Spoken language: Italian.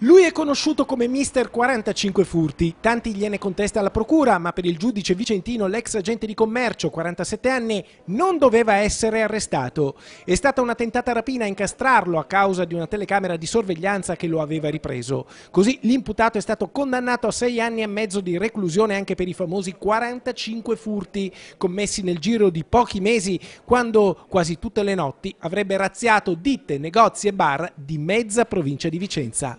Lui è conosciuto come Mister 45 furti, tanti gliene contesta la procura, ma per il giudice vicentino l'ex agente di commercio, 47 anni, non doveva essere arrestato. È stata una tentata rapina a incastrarlo a causa di una telecamera di sorveglianza che lo aveva ripreso. Così l'imputato è stato condannato a 6 anni e mezzo di reclusione anche per i famosi 45 furti commessi nel giro di pochi mesi, quando quasi tutte le notti avrebbe razziato ditte, negozi e bar di mezza provincia di Vicenza.